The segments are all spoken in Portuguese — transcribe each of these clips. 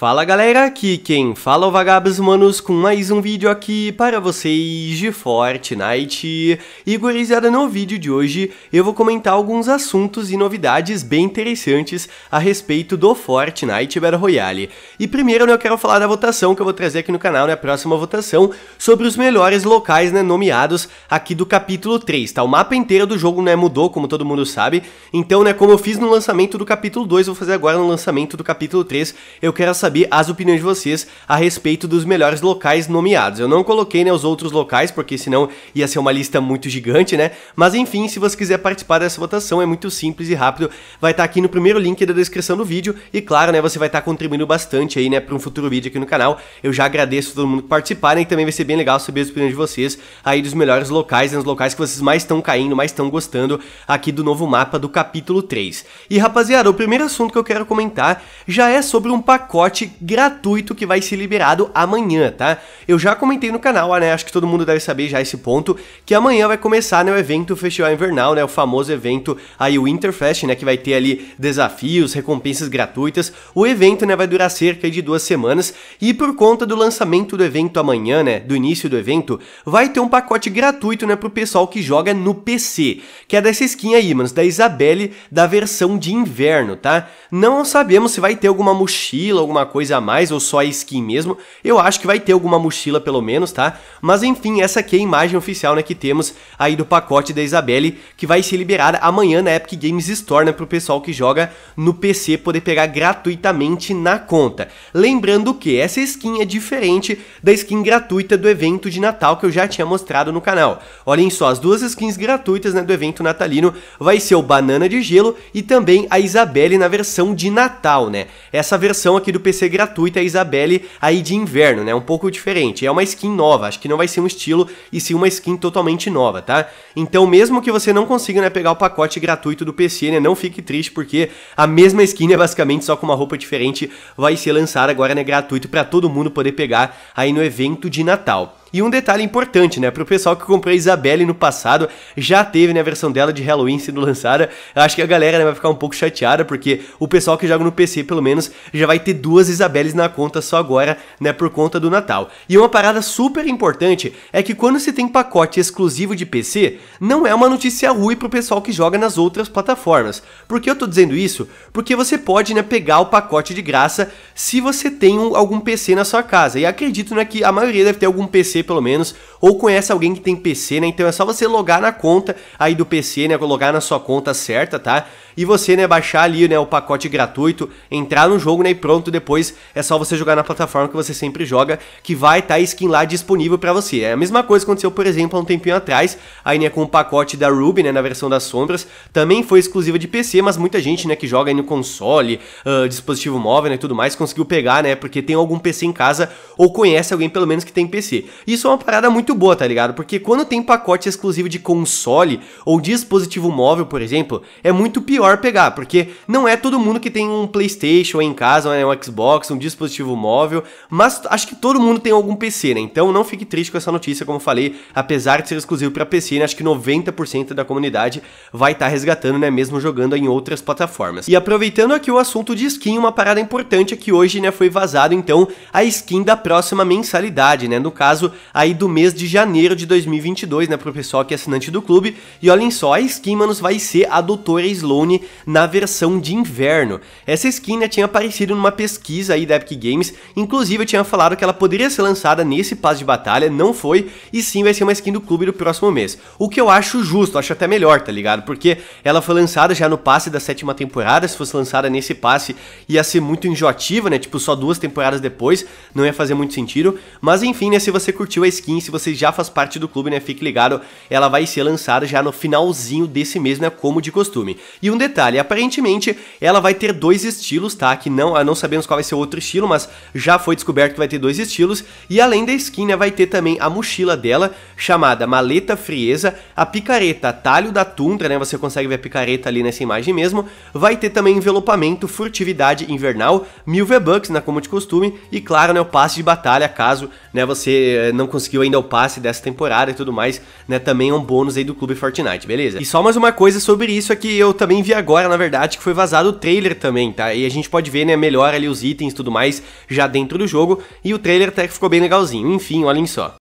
Fala galera, aqui quem fala é o Vagabos Humanos com mais um vídeo aqui para vocês de Fortnite. E gurizada, no vídeo de hoje eu vou comentar alguns assuntos e novidades bem interessantes a respeito do Fortnite Battle Royale. E primeiro né, eu quero falar da votação que eu vou trazer aqui no canal, né, a próxima votação, sobre os melhores locais né, nomeados aqui do capítulo 3, tá? O mapa inteiro do jogo né, mudou, como todo mundo sabe, então né, como eu fiz no lançamento do capítulo 2, vou fazer agora no lançamento do capítulo 3, eu quero saber saber as opiniões de vocês a respeito dos melhores locais nomeados. Eu não coloquei né, os outros locais, porque senão ia ser uma lista muito gigante, né? Mas enfim, se você quiser participar dessa votação, é muito simples e rápido. Vai estar tá aqui no primeiro link da descrição do vídeo. E claro, né, você vai estar tá contribuindo bastante aí, né, para um futuro vídeo aqui no canal. Eu já agradeço todo mundo que participar, né, e também vai ser bem legal saber as opiniões de vocês aí dos melhores locais, né, os locais que vocês mais estão caindo, mais estão gostando aqui do novo mapa do capítulo 3. E rapaziada, o primeiro assunto que eu quero comentar já é sobre um pacote pacote gratuito que vai ser liberado amanhã, tá? Eu já comentei no canal, ah, né? Acho que todo mundo deve saber já esse ponto, que amanhã vai começar né, o evento Festival Invernal, né? O famoso evento aí, o Winterfest, né? Que vai ter ali desafios, recompensas gratuitas. O evento, né? Vai durar cerca de duas semanas e por conta do lançamento do evento amanhã, né? Do início do evento, vai ter um pacote gratuito, né? Pro pessoal que joga no PC, que é dessa skin aí, mano, da Isabelle, da versão de inverno, tá? Não sabemos se vai ter alguma mochila, alguma alguma coisa a mais ou só a skin mesmo. Eu acho que vai ter alguma mochila pelo menos, tá? Mas enfim, essa aqui é a imagem oficial né, que temos aí do pacote da Isabelle, que vai ser liberada amanhã na Epic Games Store, né, pro pessoal que joga no PC poder pegar gratuitamente na conta. Lembrando que essa skin é diferente da skin gratuita do evento de Natal que eu já tinha mostrado no canal. Olhem só, as duas skins gratuitas né, do evento natalino vai ser o Banana de Gelo e também a Isabelle na versão de Natal, né? Essa versão aqui do PC NPC gratuita, a Isabelle, aí de inverno, né? Um pouco diferente. É uma skin nova, acho que não vai ser um estilo e sim uma skin totalmente nova, tá? Então, mesmo que você não consiga né, pegar o pacote gratuito do PC, né? Não fique triste, porque a mesma skin, né, basicamente, só com uma roupa diferente, vai ser lançada agora, né? Gratuito para todo mundo poder pegar aí no evento de Natal. E um detalhe importante, né? Pro pessoal que comprou a Isabelle no passado, já teve, né, a versão dela de Halloween sendo lançada. Eu acho que a galera né, vai ficar um pouco chateada, porque o pessoal que joga no PC, pelo menos, já vai ter duas Isabelles na conta só agora, né, por conta do Natal. E uma parada super importante é que quando se tem pacote exclusivo de PC, não é uma notícia ruim pro pessoal que joga nas outras plataformas. Por que eu tô dizendo isso? Porque você pode, né, pegar o pacote de graça se você tem um, algum PC na sua casa. E acredito, né, que a maioria deve ter algum PC pelo menos, ou conhece alguém que tem PC, né? Então é só você logar na conta aí do PC, né? Logar na sua conta certa, tá? e você, né, baixar ali, né, o pacote gratuito, entrar no jogo, né, e pronto, depois é só você jogar na plataforma que você sempre joga, que vai estar tá a skin lá disponível para você. É a mesma coisa que aconteceu, por exemplo, há um tempinho atrás, aí, né, com o pacote da Ruby, né, na versão das sombras, também foi exclusiva de PC, mas muita gente, né, que joga aí no console, uh, dispositivo móvel, né, tudo mais, conseguiu pegar, né, porque tem algum PC em casa ou conhece alguém pelo menos que tem PC. Isso é uma parada muito boa, tá ligado? Porque quando tem pacote exclusivo de console ou dispositivo móvel, por exemplo, é muito pior pegar, porque não é todo mundo que tem um PlayStation em casa, um Xbox, um dispositivo móvel, mas acho que todo mundo tem algum PC, né? Então não fique triste com essa notícia, como falei, apesar de ser exclusivo para PC, né? acho que 90% da comunidade vai estar tá resgatando, né, mesmo jogando em outras plataformas. E aproveitando aqui o assunto de skin, uma parada importante é que hoje, né, foi vazado então a skin da próxima mensalidade, né? No caso aí do mês de janeiro de 2022, né, pro pessoal que é assinante do clube. E olhem só, a skin, manos, vai ser a Doutora Sloan na versão de inverno. Essa skin né, tinha aparecido numa pesquisa aí da Epic Games, inclusive eu tinha falado que ela poderia ser lançada nesse passe de batalha, não foi, e sim vai ser uma skin do clube do próximo mês. O que eu acho justo, acho até melhor, tá ligado? Porque ela foi lançada já no passe da sétima temporada, se fosse lançada nesse passe ia ser muito enjoativa, né? Tipo, só duas temporadas depois, não ia fazer muito sentido. Mas enfim, né, se você curtiu a skin, se você já faz parte do clube, né, fique ligado, ela vai ser lançada já no finalzinho desse mês, né, como de costume. E um detalhe, aparentemente ela vai ter dois estilos, tá? Que não, ah, não sabemos qual vai ser o outro estilo, mas já foi descoberto que vai ter dois estilos. E além da skin, né, vai ter também a mochila dela, chamada Maleta Frieza, a picareta talho da Tundra, né? Você consegue ver a picareta ali nessa imagem mesmo. Vai ter também envelopamento, furtividade invernal, mil V-Bucks, né, como de costume, e claro, né, o passe de batalha, caso, né, você eh, não conseguiu ainda o passe dessa temporada e tudo mais, né, também é um bônus aí do Clube Fortnite, beleza? E só mais uma coisa sobre isso é que eu também vi vi agora, na verdade, que foi vazado o trailer também, tá? E a gente pode ver, né, melhor ali os itens e tudo mais já dentro do jogo. E o trailer até que ficou bem legalzinho. Enfim, olhem só.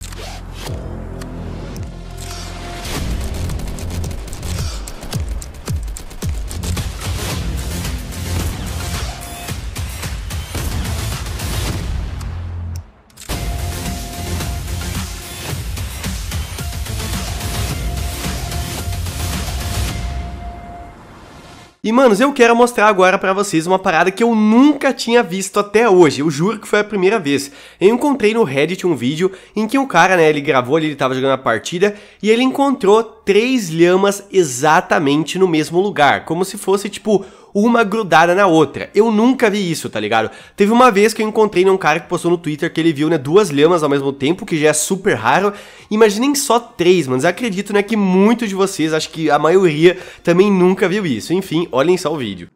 E, manos, eu quero mostrar agora para vocês uma parada que eu nunca tinha visto até hoje. Eu juro que foi a primeira vez. Eu encontrei no Reddit um vídeo em que um cara, né, ele gravou ali, ele tava jogando a partida e ele encontrou três lhamas exatamente no mesmo lugar, como se fosse tipo uma grudada na outra. Eu nunca vi isso, tá ligado? Teve uma vez que eu encontrei num cara que postou no Twitter que ele viu, né, duas lhamas ao mesmo tempo, que já é super raro. Imaginem só três, mano. Acredito, né, que muitos de vocês, acho que a maioria, também nunca viu isso. Enfim, olhem só o vídeo.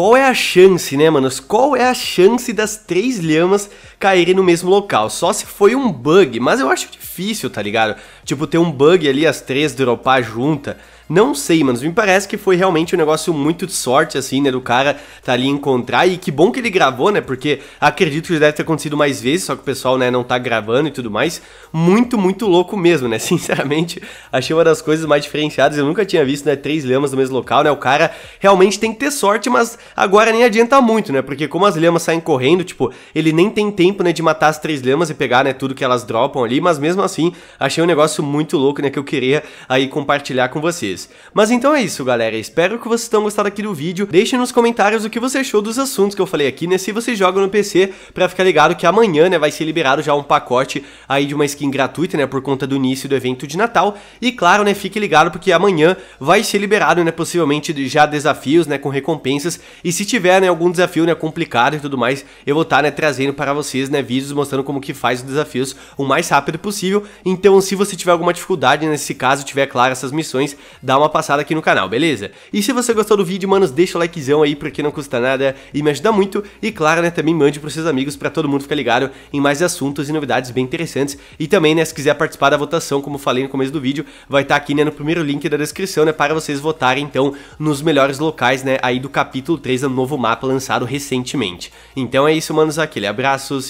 qual é a chance, né, manos? Qual é a chance das três lhamas caírem no mesmo local. Só se foi um bug, mas eu acho difícil, tá ligado? Tipo, ter um bug ali, as três dropar junta. Não sei, mano. Me parece que foi realmente um negócio muito de sorte, assim, né? Do cara tá ali encontrar. E que bom que ele gravou, né? Porque acredito que deve ter acontecido mais vezes, só que o pessoal, né, não tá gravando e tudo mais. Muito, muito louco mesmo, né? Sinceramente, achei uma das coisas mais diferenciadas. Eu nunca tinha visto, né? Três lhamas no mesmo local, né? O cara realmente tem que ter sorte, mas agora nem adianta muito, né? Porque como as lhamas saem correndo, tipo, ele nem tem tempo tempo, né, de matar as três lamas e pegar, né, tudo que elas dropam ali, mas mesmo assim, achei um negócio muito louco, né, que eu queria aí compartilhar com vocês. Mas então é isso, galera, espero que vocês tenham gostado aqui do vídeo, deixe nos comentários o que você achou dos assuntos que eu falei aqui, né, se você joga no PC, pra ficar ligado que amanhã, né, vai ser liberado já um pacote aí de uma skin gratuita, né, por conta do início do evento de Natal, e claro, né, fique ligado porque amanhã vai ser liberado, né, possivelmente já desafios, né, com recompensas, e se tiver, né, algum desafio, né, complicado e tudo mais, eu vou estar, tá, né, trazendo para vocês vocês, né, vídeos mostrando como que faz os desafios o mais rápido possível. Então, se você tiver alguma dificuldade nesse caso, tiver claro essas missões, dá uma passada aqui no canal, beleza? E se você gostou do vídeo, manos, deixa o likezão aí, porque não custa nada e me ajuda muito. E claro, né, também mande pros seus amigos para todo mundo ficar ligado em mais assuntos e novidades bem interessantes. E também, né, se quiser participar da votação, como falei no começo do vídeo, vai estar tá aqui, né, no primeiro link da descrição, né, para vocês votarem, então, nos melhores locais, né, aí do capítulo 3 do novo mapa lançado recentemente. Então é isso, manos, aquele abraços